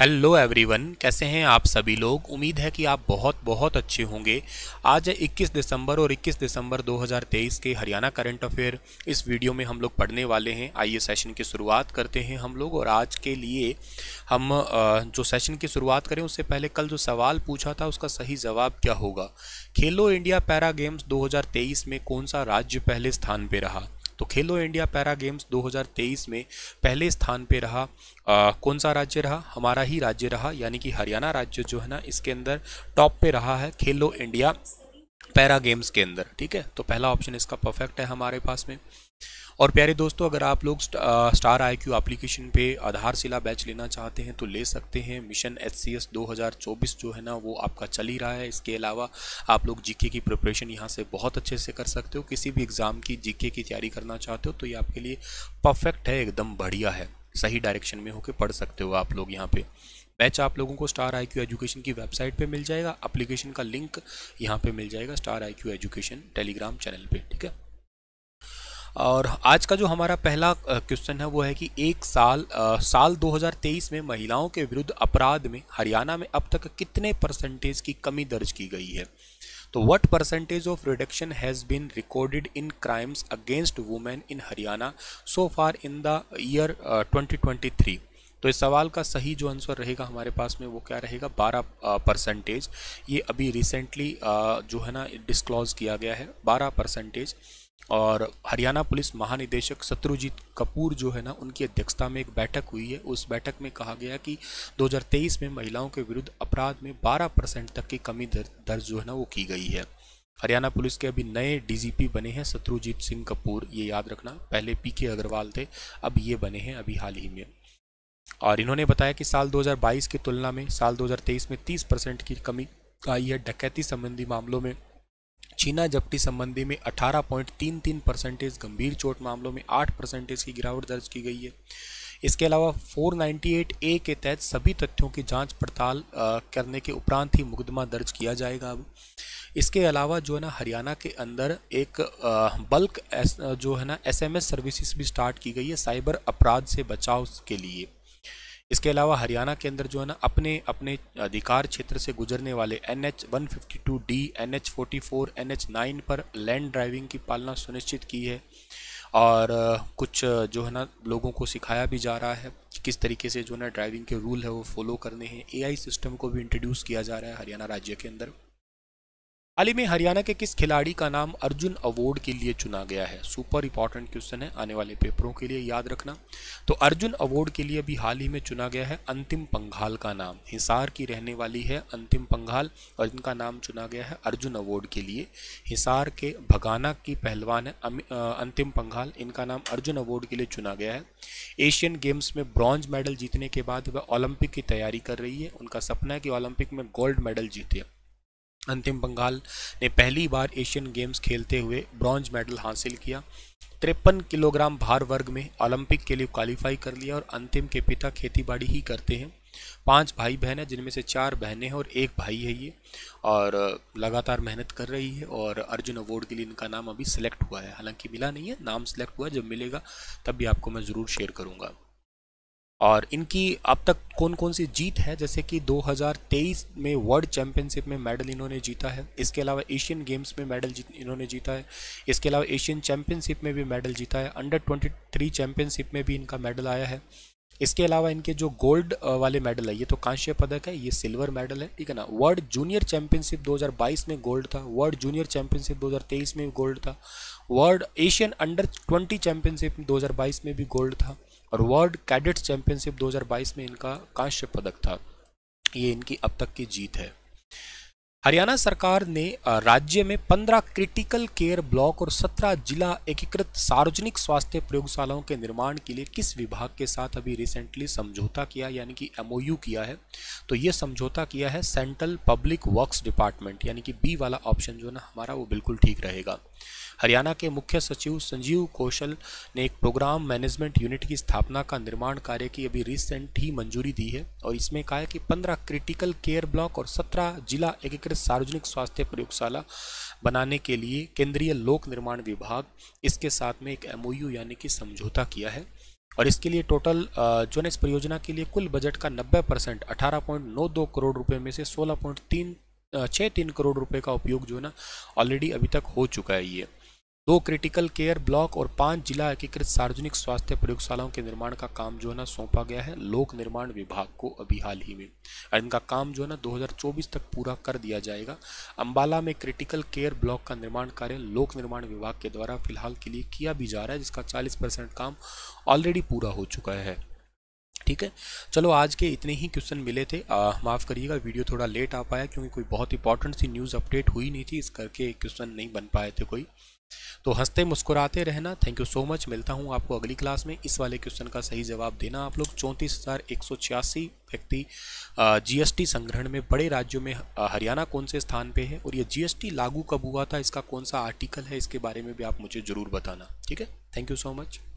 hello everyone कैसे हैं आप सभी लोग उम्मीद है कि आप बहुत बहुत अच्छे होंगे आज 21 दिसंबर और 21 दिसंबर 2023 के हरियाणा करंट अफेयर इस वीडियो में हम लोग पढ़ने वाले हैं आइए सेशन की शुरुआत करते हैं हम लोग और आज के लिए हम जो सेशन की शुरुआत करें उससे पहले कल जो सवाल पूछा था उसका सही जवाब क्या होगा खेलो इंडिया पैरा गेम्स दो में कौन सा राज्य पहले स्थान पर रहा तो खेलो इंडिया पैरा गेम्स 2023 में पहले स्थान पे रहा आ, कौन सा राज्य रहा हमारा ही राज्य रहा यानी कि हरियाणा राज्य जो है ना इसके अंदर टॉप पे रहा है खेलो इंडिया पैरा गेम्स के अंदर ठीक है तो पहला ऑप्शन इसका परफेक्ट है हमारे पास में और प्यारे दोस्तों अगर आप लोग स्टार आई क्यू एप्लीकेशन पे आधारशिला बैच लेना चाहते हैं तो ले सकते हैं मिशन एच सी एस दो हज़ार चौबीस जो है ना वो आपका चल ही रहा है इसके अलावा आप लोग जीके की प्रिपरेशन यहाँ से बहुत अच्छे से कर सकते हो किसी भी एग्ज़ाम की जीके की तैयारी करना चाहते हो तो ये आपके लिए परफेक्ट है एकदम बढ़िया है सही डायरेक्शन में होकर पढ़ सकते हो आप लोग यहाँ पे बैच आप लोगों को स्टार आई क्यू एजुकेशन की वेबसाइट पे मिल जाएगा अप्लीकेशन का लिंक यहाँ पे मिल जाएगा star I Q education Telegram channel पे ठीक है और आज का जो हमारा पहला क्वेश्चन है वो है कि एक साल आ, साल 2023 में महिलाओं के विरुद्ध अपराध में हरियाणा में अब तक कितने परसेंटेज की कमी दर्ज की गई है तो what percentage of reduction has been recorded in crimes against women in Haryana so far in the year 2023 तो इस सवाल का सही जो आंसर रहेगा हमारे पास में वो क्या रहेगा 12 परसेंटेज ये अभी रिसेंटली जो है ना डिस्क्लोज किया गया है 12 परसेंटेज और हरियाणा पुलिस महानिदेशक शत्रुजीत कपूर जो है ना उनकी अध्यक्षता में एक बैठक हुई है उस बैठक में कहा गया कि 2023 में महिलाओं के विरुद्ध अपराध में 12 परसेंट तक की कमी दर, दर्ज जो है ना वो की गई है हरियाणा पुलिस के अभी नए डीजीपी बने हैं शत्रुजीत सिंह कपूर ये याद रखना पहले पी के अग्रवाल थे अब ये बने हैं अभी हाल ही में और इन्होंने बताया कि साल दो की तुलना में साल दो में तीस परसेंट की कमी आई है डकैती संबंधी मामलों में छीना जपटी संबंधी में 18.33 परसेंटेज गंभीर चोट मामलों में 8 परसेंटेज की गिरावट दर्ज की गई है इसके अलावा 498 ए के तहत सभी तथ्यों की जांच पड़ताल करने के उपरांत ही मुकदमा दर्ज किया जाएगा अब इसके अलावा जो है ना हरियाणा के अंदर एक बल्क जो है ना एसएमएस सर्विसेज भी स्टार्ट की गई है साइबर अपराध से बचाव के लिए इसके अलावा हरियाणा के अंदर जो है ना अपने अपने अधिकार क्षेत्र से गुजरने वाले N H one fifty two D N H forty four N H nine पर लैंड ड्राइविंग की पालना सुनिश्चित की है और कुछ जो है ना लोगों को सिखाया भी जा रहा है कि किस तरीके से जो है ना ड्राइविंग के रूल है वो फॉलो करने हैं एआई सिस्टम को भी इंट्रोड्यूस किया जा रहा है हरियाणा राज्य के अंदर हाल ही में हरियाणा के किस खिलाड़ी का नाम अर्जुन अवार्ड के लिए चुना गया है सुपर इंपॉर्टेंट क्वेश्चन है आने वाले पेपरों के लिए याद रखना तो अर्जुन अवार्ड के लिए भी हाल ही में चुना गया है अंतिम पंघाल का नाम हिसार की रहने वाली है अंतिम पंघाल और इनका नाम चुना गया है अर्जुन अवार्ड के लिए हिसार के भगाना की पहलवान है अंतिम पंघाल इनका नाम अर्जुन अवार्ड के लिए चुना गया है एशियन गेम्स में ब्रॉन्ज मेडल जीतने के बाद वह ओलंपिक की तैयारी कर रही है उनका सपना है कि ओलंपिक में गोल्ड मेडल जीते अंतिम बंगाल ने पहली बार एशियन गेम्स खेलते हुए ब्रॉन्ज मेडल हासिल किया तिरपन किलोग्राम भार वर्ग में ओलंपिक के लिए क्वालिफाई कर लिया और अंतिम के पिता खेतीबाड़ी ही करते हैं पांच भाई बहन हैं जिनमें से चार बहनें हैं और एक भाई है ये और लगातार मेहनत कर रही है और अर्जुन अवार्ड के लिए इनका नाम अभी सिलेक्ट हुआ है हालांकि मिला नहीं है नाम सिलेक्ट हुआ जब मिलेगा तब भी आपको मैं ज़रूर शेयर करूँगा और इनकी अब तक कौन कौन सी जीत है जैसे कि 2023 में वर्ल्ड चैंपियनशिप में मेडल इन्होंने जीता है इसके अलावा एशियन गेम्स में मेडल जीत इन्होंने जीता है इसके अलावा एशियन चैंपियनशिप में भी मेडल जीता है अंडर 23 चैंपियनशिप में भी इनका मेडल आया है इसके अलावा इनके जो गोल्ड वाले मेडल है ये तो कांस्य पदक है ये सिल्वर मेडल है ठीक है ना वर्ल्ड जूनियर चैंपियनशिप 2022 में गोल्ड था वर्ल्ड जूनियर चैंपियनशिप 2023 में भी गोल्ड था वर्ल्ड एशियन अंडर 20 चैंपियनशिप 2022 में भी गोल्ड था और वर्ल्ड कैडेट चैंपियनशिप 2022 में इनका कांस्य पदक था ये इनकी अब तक की जीत है हरियाणा सरकार ने राज्य में 15 क्रिटिकल केयर ब्लॉक और 17 जिला एकीकृत सार्वजनिक स्वास्थ्य प्रयोगशालाओं के निर्माण के लिए किस विभाग के साथ अभी रिसेंटली समझौता किया यानी कि एमओयू किया है तो ये समझौता किया है सेंट्रल पब्लिक वर्क्स डिपार्टमेंट यानी कि बी वाला ऑप्शन जो है ना हमारा वो बिल्कुल ठीक रहेगा हरियाणा के मुख्य सचिव संजीव कौशल ने एक प्रोग्राम मैनेजमेंट यूनिट की स्थापना का निर्माण कार्य की अभी रिसेंट ही मंजूरी दी है और इसमें कहा है कि 15 क्रिटिकल केयर ब्लॉक और 17 जिला एकीकृत सार्वजनिक स्वास्थ्य प्रयोगशाला बनाने के लिए केंद्रीय लोक निर्माण विभाग इसके साथ में एक एमओयू यानी कि समझौता किया है और इसके लिए टोटल जो है इस परियोजना के लिए कुल बजट का 90 परसेंट अठारह करोड़ रुपए में से 16.3 छः तीन करोड़ रुपए का उपयोग जो है ना ऑलरेडी अभी तक हो चुका है ये दो क्रिटिकल केयर ब्लॉक और पांच जिला एकीकृत सार्वजनिक स्वास्थ्य प्रयोगशालाओं के निर्माण का काम जो है ना सौंपा गया है लोक निर्माण विभाग को अभी हाल ही में और इनका काम जो है ना 2024 तक पूरा कर दिया जाएगा अंबाला में क्रिटिकल केयर ब्लॉक का निर्माण कार्य लोक निर्माण विभाग के द्वारा फिलहाल के लिए किया भी जा रहा है जिसका चालीस काम ऑलरेडी पूरा हो चुका है ठीक है चलो आज के इतने ही क्वेश्चन मिले थे माफ़ करिएगा वीडियो थोड़ा लेट आ पाया क्योंकि कोई बहुत इंपॉर्टेंट सी न्यूज़ अपडेट हुई नहीं थी इस करके क्वेश्चन नहीं बन पाए थे कोई तो हंसते मुस्कुराते रहना थैंक यू सो मच मिलता हूँ आपको अगली क्लास में इस वाले क्वेश्चन का सही जवाब देना आप लोग चौंतीस हज़ार एक सौ छियासी व्यक्ति जीएसटी संग्रहण में बड़े राज्यों में हरियाणा कौन से स्थान पे है और ये जीएसटी लागू कब हुआ था इसका कौन सा आर्टिकल है इसके बारे में भी आप मुझे ज़रूर बताना ठीक है थैंक यू सो मच